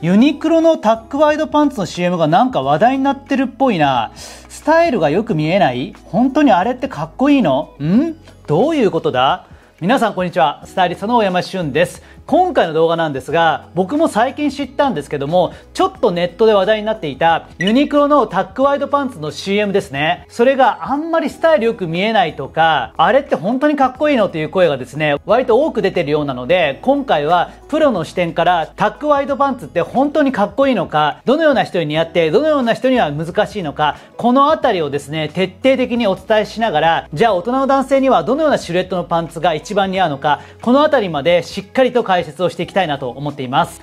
ユニクロのタックワイドパンツの CM がなんか話題になってるっぽいな。スタイルがよく見えない本当にあれってかっこいいのんどういうことだ皆さんこんにちは。スタイリストの大山俊です。今回の動画なんですが僕も最近知ったんですけどもちょっとネットで話題になっていたユニクロのタックワイドパンツの CM ですねそれがあんまりスタイルよく見えないとかあれって本当にかっこいいのという声がですね割と多く出てるようなので今回はプロの視点からタックワイドパンツって本当にかっこいいのかどのような人に似合ってどのような人には難しいのかこの辺りをですね徹底的にお伝えしながらじゃあ大人の男性にはどのようなシルエットのパンツが一番似合うのかこの辺りまでしっかりと解解説をしていきたいなと思っています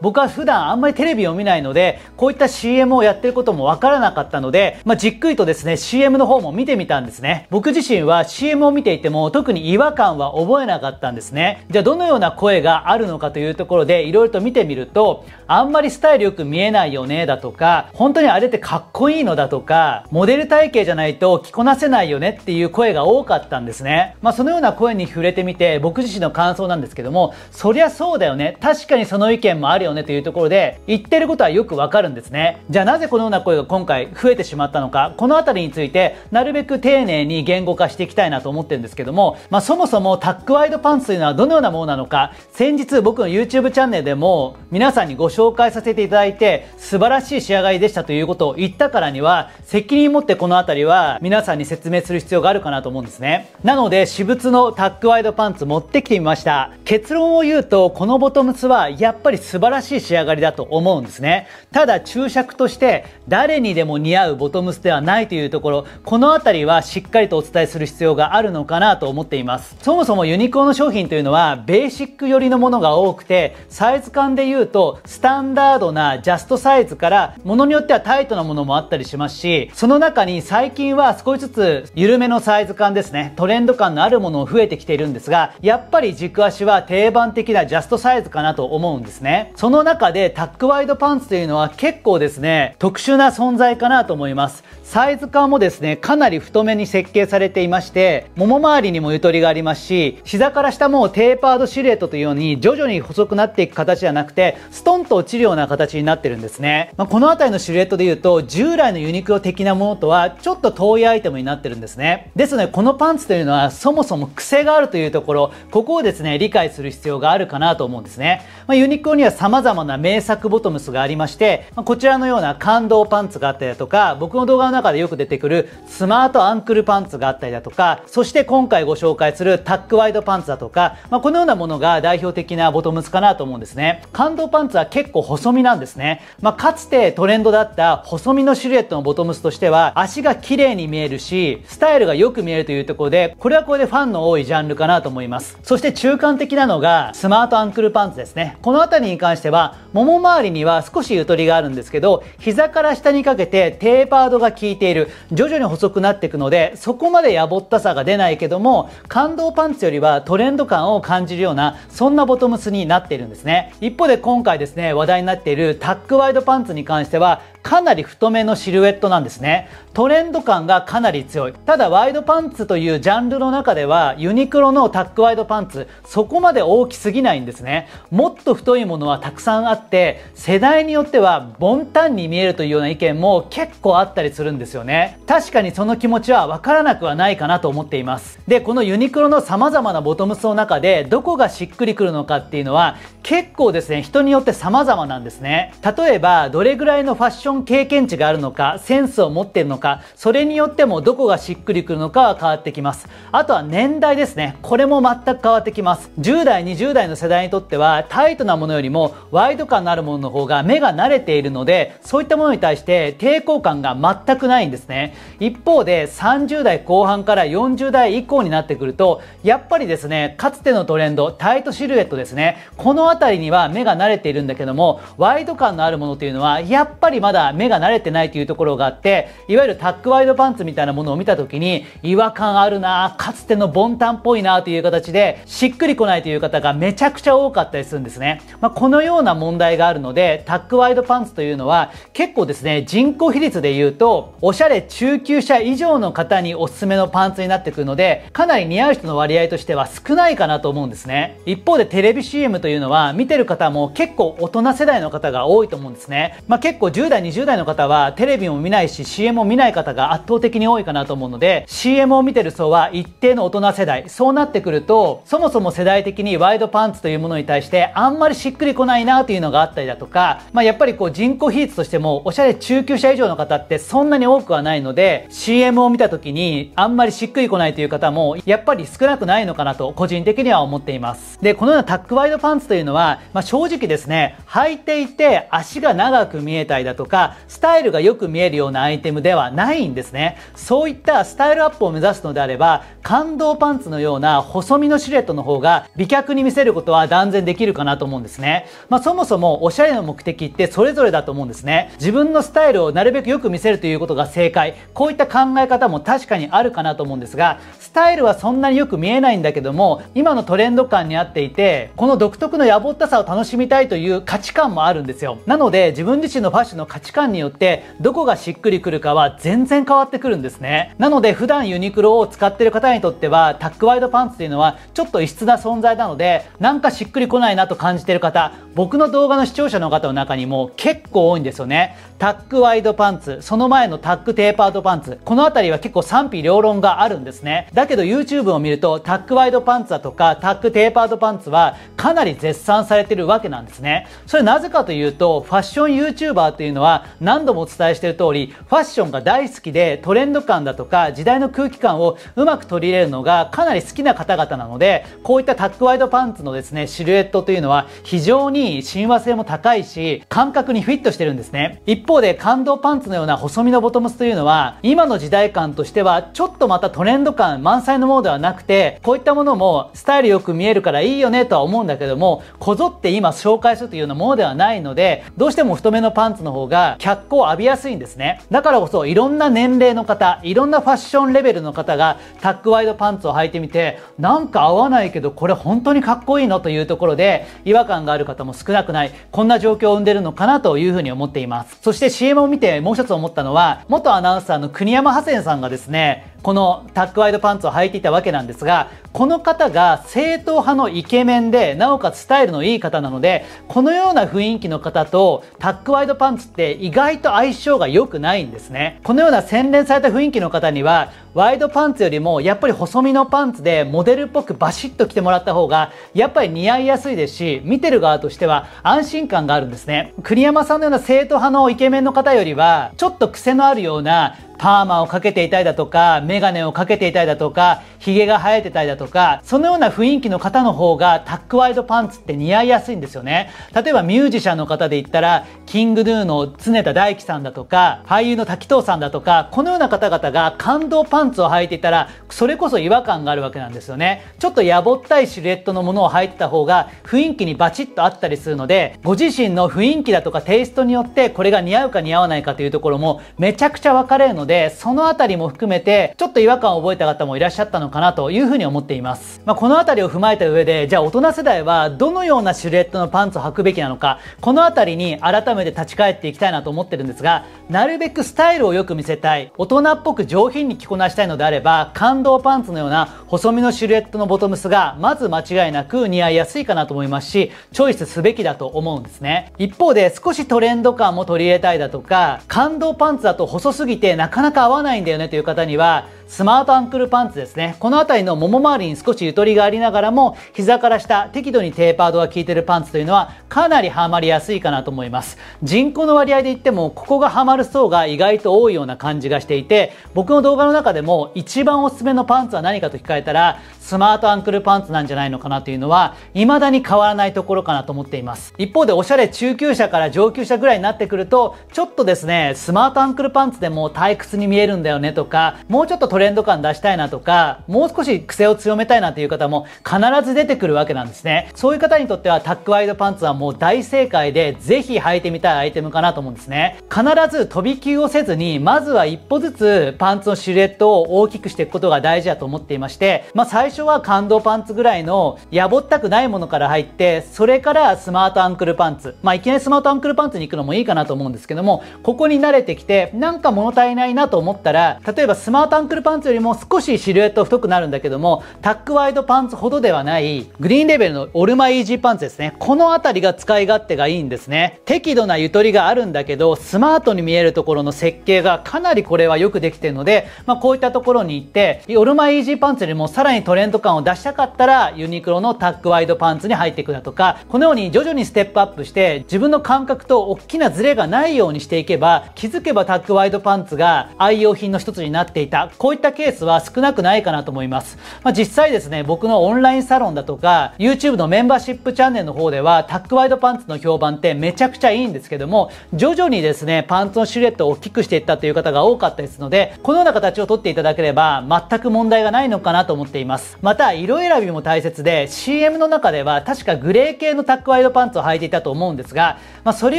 僕は普段あんまりテレビを見ないのでこういった CM をやってることもわからなかったので、まあ、じっくりとですね CM の方も見てみたんですね僕自身は CM を見ていても特に違和感は覚えなかったんですねじゃあどのような声があるのかというところでいろいろと見てみるとあんまりスタイルよく見えないよねだとか本当にあれってかっこいいのだとかモデル体型じゃないと着こなせないよねっていう声が多かったんですねまあ、そのような声に触れてみて僕自身の感想なんですけどもそりゃそうだよね確かにその意見もあるよよねというところで言ってることはよくわかるんですねじゃあなぜこのような声が今回増えてしまったのかこの辺りについてなるべく丁寧に言語化していきたいなと思ってるんですけども、まあ、そもそもタックワイドパンツというのはどのようなものなのか先日僕の YouTube チャンネルでも皆さんにご紹介させていただいて素晴らしい仕上がりでしたということを言ったからには責任持ってこの辺りは皆さんに説明する必要があるかなと思うんですねなので私物のタックワイドパンツ持ってきてみました結論を言うとこのボトムスはやっぱり素晴らしいらしい仕上がりだと思うんですねただ注釈として誰にでも似合うボトムスではないというところこの辺りはしっかりとお伝えする必要があるのかなと思っていますそもそもユニコーンの商品というのはベーシック寄りのものが多くてサイズ感で言うとスタンダードなジャストサイズからものによってはタイトなものもあったりしますしその中に最近は少しずつ緩めのサイズ感ですねトレンド感のあるものを増えてきているんですがやっぱり軸足は定番的なジャストサイズかなと思うんですねそその中でタックワイドパンツというのは結構ですね、特殊な存在かなと思います。サイズ感もですねかなり太めに設計されていましてもも周りにもゆとりがありますし膝から下もテーパードシルエットというように徐々に細くなっていく形じゃなくてストンと落ちるような形になってるんですね、まあ、この辺りのシルエットでいうと従来のユニクロ的なものとはちょっと遠いアイテムになってるんですねですのでこのパンツというのはそもそも癖があるというところここをですね理解する必要があるかなと思うんですね、まあ、ユニクロには様々な名作ボトムスがありまして、まあ、こちらのような感動パンツがあったりだとか僕の動画の中でよく出てくるスマートアンクルパンツがあったりだとか、そして今回ご紹介するタックワイドパンツだとか、まあ、このようなものが代表的なボトムスかなと思うんですね。感動パンツは結構細身なんですね。まあ、かつてトレンドだった細身のシルエットのボトムスとしては、足が綺麗に見えるし、スタイルがよく見えるというところで、これはこれでファンの多いジャンルかなと思います。そして中間的なのが、スマートアンクルパンツですね。この辺りに関しては、もも周りには少しゆとりがあるんですけど、膝から下にかけてテーパードが効いいている徐々に細くなっていくのでそこまでやぼったさが出ないけども感動パンツよりはトレンド感を感じるようなそんなボトムスになっているんですね一方で今回ですね話題になっているタックワイドパンツに関してはかなり太めのシルエットなんですねトレンド感がかなり強いただワイドパンツというジャンルの中ではユニクロのタックワイドパンツそこまで大きすぎないんですねもっと太いものはたくさんあって世代によってはボンタンに見えるというような意見も結構あったりするんですよね確かにその気持ちはわからなくはないかなと思っていますでこのユニクロの様々なボトムスの中でどこがしっくりくるのかっていうのは結構ですね人によって様々なんですね例えばどれぐらいのファッションション経験値があるのか、センスを持ってるのか、それによってもどこがしっくりくるのかは変わってきます。あとは年代ですね。これも全く変わってきます。10代、20代の世代にとっては、タイトなものよりもワイド感のあるものの方が目が慣れているので、そういったものに対して抵抗感が全くないんですね。一方で、30代後半から40代以降になってくると、やっぱりですね、かつてのトレンド、タイトシルエットですね。この辺りには目が慣れているんだけども、ワイド感のあるものというのは、やっぱりまだだ目が慣れてないというところがあっていわゆるタックワイドパンツみたいなものを見た時に違和感あるなかつてのボンタンっぽいなという形でしっくりこないという方がめちゃくちゃ多かったりするんですね、まあ、このような問題があるのでタックワイドパンツというのは結構ですね人口比率でいうとおしゃれ中級者以上の方におすすめのパンツになってくるのでかなり似合う人の割合としては少ないかなと思うんですね一方でテレビ CM というのは見てる方も結構大人世代の方が多いと思うんですね、まあ、結構10代20代の方はテレビも見ないし CM も見ない方が圧倒的に多いかなと思うので CM を見てる層は一定の大人世代そうなってくるとそもそも世代的にワイドパンツというものに対してあんまりしっくりこないなというのがあったりだとか、まあ、やっぱりこう人口比率としてもおしゃれ中級者以上の方ってそんなに多くはないので CM を見た時にあんまりしっくりこないという方もやっぱり少なくないのかなと個人的には思っていますでこのようなタックワイドパンツというのは、まあ、正直ですね履いていて足が長く見えたりだとかかスタイルがよく見えるようなアイテムではないんですねそういったスタイルアップを目指すのであれば感動パンツのような細身のシルエットの方が美脚に見せることは断然できるかなと思うんですね、まあ、そもそもおしゃれの目的ってそれぞれだと思うんですね自分のスタイルをなるべくよく見せるということが正解こういった考え方も確かにあるかなと思うんですがスタイルはそんなによく見えないんだけども今のトレンド感に合っていてこの独特の野暮ったさを楽しみたいという価値観もあるんですよなので自分自身のファッションの価値値観によってどこがしっくりくるかは全然変わってくるんですねなので普段ユニクロを使ってる方にとってはタックワイドパンツというのはちょっと異質な存在なのでなんかしっくりこないなと感じてる方僕の動画の視聴者の方の中にも結構多いんですよねタックワイドパンツその前のタックテーパードパンツこの辺りは結構賛否両論があるんですねだけど YouTube を見るとタックワイドパンツだとかタックテーパードパンツはかなり絶賛されてるわけなんですねそれなぜかというとファッション YouTuber というのは何度もお伝えしている通りファッションが大好きでトレンド感だとか時代の空気感をうまく取り入れるのがかなり好きな方々なのでこういったタックワイドパンツのですねシルエットというのは非常に親和性も高いし感覚にフィットしてるんですね一方で感動パンツのような細身のボトムスというのは今の時代感としてはちょっとまたトレンド感満載のものではなくてこういったものもスタイルよく見えるからいいよねとは思うんだけどもこぞって今紹介するというようなものではないのでどうしても太めのパンツの方が脚光を浴びやすいんですね。だからこそいろんな年齢の方、いろんなファッションレベルの方がタックワイドパンツを履いてみて、なんか合わないけどこれ本当にかっこいいのというところで違和感がある方も少なくない、こんな状況を生んでるのかなというふうに思っています。そして CM を見てもう一つ思ったのは、元アナウンサーの国山ハセンさんがですね、このタックワイドパンツを履いていたわけなんですがこの方が正統派のイケメンでなおかつスタイルのいい方なのでこのような雰囲気の方とタックワイドパンツって意外と相性が良くないんですねこのような洗練された雰囲気の方にはワイドパンツよりもやっぱり細身のパンツでモデルっぽくバシッと着てもらった方がやっぱり似合いやすいですし見てる側としては安心感があるんですね栗山さんのような正統派のイケメンの方よりはちょっと癖のあるようなパーマをかけていたりだとか、メガネをかけていたりだとか、髭が生えてたりだとか、そのような雰囲気の方の方がタックワイドパンツって似合いやすいんですよね。例えばミュージシャンの方で言ったら、キングヌーの常田大樹さんだとか、俳優の滝藤さんだとか、このような方々が感動パンツを履いていたら、それこそ違和感があるわけなんですよね。ちょっとやぼったいシルエットのものを履いてた方が雰囲気にバチッとあったりするので、ご自身の雰囲気だとかテイストによってこれが似合うか似合わないかというところもめちゃくちゃ分かれるので、で、そのあたりも含めて、ちょっと違和感を覚えた方もいらっしゃったのかなというふうに思っています。まあ、このあたりを踏まえた上で、じゃあ大人世代はどのようなシルエットのパンツを履くべきなのか、このあたりに改めて立ち返っていきたいなと思ってるんですが、なるべくスタイルをよく見せたい、大人っぽく上品に着こなしたいのであれば、感動パンツのような細身のシルエットのボトムスが、まず間違いなく似合いやすいかなと思いますし、チョイスすべきだと思うんですね。一方で、少しトレンド感も取り入れたいだとか、感動パンツだと細すぎてなかなか合わないんだよねという方にはスマートアンクルパンツですねこの辺りのもも周りに少しゆとりがありながらも膝から下適度にテーパードが効いてるパンツというのはかなりハマりやすいかなと思います人口の割合で言ってもここがハマる層が意外と多いような感じがしていて僕の動画の中でも一番おすすめのパンツは何かと聞かれたらスマートアンクルパンツなんじゃないのかなというのは未だに変わらないところかなと思っています一方でおしゃれ中級者から上級者ぐらいになってくるとちょっとですねスマートアンクルパンツでも退屈に見えるんだよねとかもうちょっとレンド感出したいなとか、もう少し癖を強めたいなという方も必ず出てくるわけなんですね。そういう方にとってはタックワイドパンツはもう大正解で、ぜひ履いてみたいアイテムかなと思うんですね。必ず飛び級をせずに、まずは一歩ずつパンツのシルエットを大きくしていくことが大事だと思っていまして、まあ最初は感動パンツぐらいのやぼったくないものから入って、それからスマートアンクルパンツ。まあいきなりスマートアンクルパンツに行くのもいいかなと思うんですけども、ここに慣れてきて、なんか物足りないなと思ったら、例えばスマートアンクルパンツパンツよりも少しシルエット太くなるんだけどもタックワイドパンツほどではないグリーンレベルのオルマイージーパンツですねこの辺りが使い勝手がいいんですね適度なゆとりがあるんだけどスマートに見えるところの設計がかなりこれはよくできてるので、まあ、こういったところに行ってオルマイージーパンツよりもさらにトレンド感を出したかったらユニクロのタックワイドパンツに入っていくだとかこのように徐々にステップアップして自分の感覚と大きなズレがないようにしていけば気づけばタックワイドパンツが愛用品の一つになっていたこういったケースは少なくないかなと思います。まあ、実際ですね、僕のオンラインサロンだとか、YouTube のメンバーシップチャンネルの方では、タックワイドパンツの評判ってめちゃくちゃいいんですけども、徐々にですね、パンツのシルエットを大きくしていったという方が多かったですので、このような形をとっていただければ、全く問題がないのかなと思っています。また、色選びも大切で、CM の中では確かグレー系のタックワイドパンツを履いていたと思うんですが、まあ、それ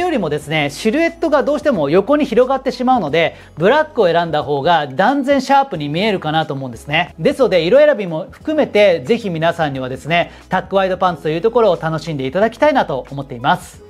よりもですね、シルエットがどうしても横に広がってしまうので、ブラックを選んだ方が断然シャープに見えるかなと思うんですねですので色選びも含めてぜひ皆さんにはですねタックワイドパンツというところを楽しんでいただきたいなと思っています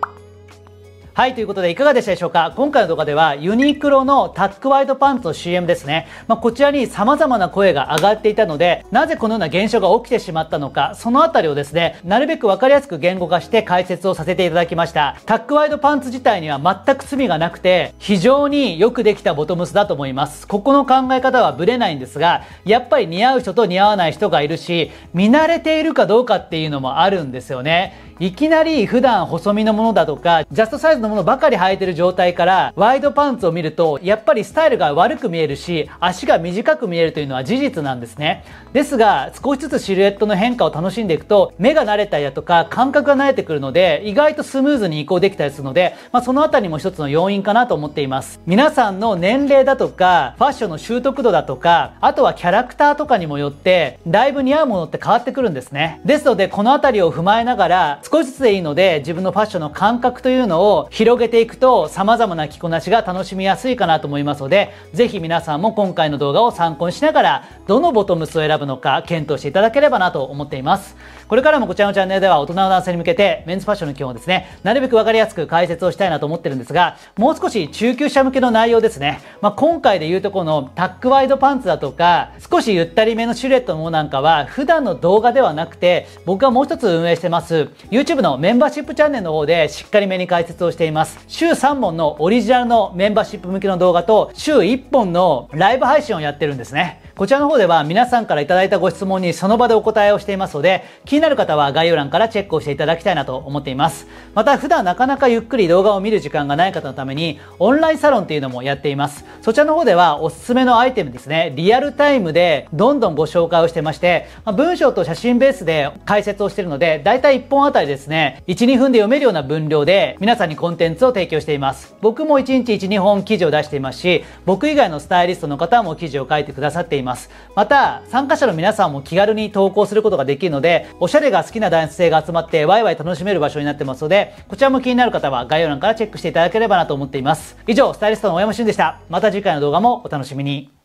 はい、ということでいかがでしたでしょうか今回の動画ではユニクロのタックワイドパンツの CM ですね。まあ、こちらに様々な声が上がっていたので、なぜこのような現象が起きてしまったのか、そのあたりをですね、なるべくわかりやすく言語化して解説をさせていただきました。タックワイドパンツ自体には全く罪がなくて、非常によくできたボトムスだと思います。ここの考え方はブレないんですが、やっぱり似合う人と似合わない人がいるし、見慣れているかどうかっていうのもあるんですよね。いきなり普段細身のものだとかジャストサイズのものばかり履いてる状態からワイドパンツを見るとやっぱりスタイルが悪く見えるし足が短く見えるというのは事実なんですねですが少しずつシルエットの変化を楽しんでいくと目が慣れたりだとか感覚が慣れてくるので意外とスムーズに移行できたりするので、まあ、その辺りも一つの要因かなと思っています皆さんの年齢だとかファッションの習得度だとかあとはキャラクターとかにもよってだいぶ似合うものって変わってくるんですねですのでこの辺りを踏まえながら少しずつでいいので自分のファッションの感覚というのを広げていくと様々な着こなしが楽しみやすいかなと思いますのでぜひ皆さんも今回の動画を参考にしながらどのボトムスを選ぶのか検討していただければなと思っています。これからもこちらのチャンネルでは大人の男性に向けてメンズファッションの基本をですね、なるべくわかりやすく解説をしたいなと思ってるんですが、もう少し中級者向けの内容ですね。まあ、今回で言うとこのタックワイドパンツだとか、少しゆったりめのシルエットのものなんかは、普段の動画ではなくて、僕がもう一つ運営してます、YouTube のメンバーシップチャンネルの方でしっかりめに解説をしています。週3本のオリジナルのメンバーシップ向けの動画と、週1本のライブ配信をやってるんですね。こちらの方では皆さんから頂いたご質問にその場でお答えをしていますので、気になる方は概要欄からチェックをしていただきたいなと思っています。また普段なかなかゆっくり動画を見る時間がない方のために、オンラインサロンっていうのもやっています。そちらの方ではおすすめのアイテムですね、リアルタイムでどんどんご紹介をしてまして、ま文章と写真ベースで解説をしているので、だいたい1本あたりですね、1、2分で読めるような分量で皆さんにコンテンツを提供しています。僕も1日1、2本記事を出していますし、僕以外のスタイリストの方も記事を書いてくださっています。ますまた参加者の皆さんも気軽に投稿することができるのでおしゃれが好きな男性が集まってワイワイ楽しめる場所になってますのでこちらも気になる方は概要欄からチェックしていただければなと思っています以上スタイリストの大山俊でしたまた次回の動画もお楽しみに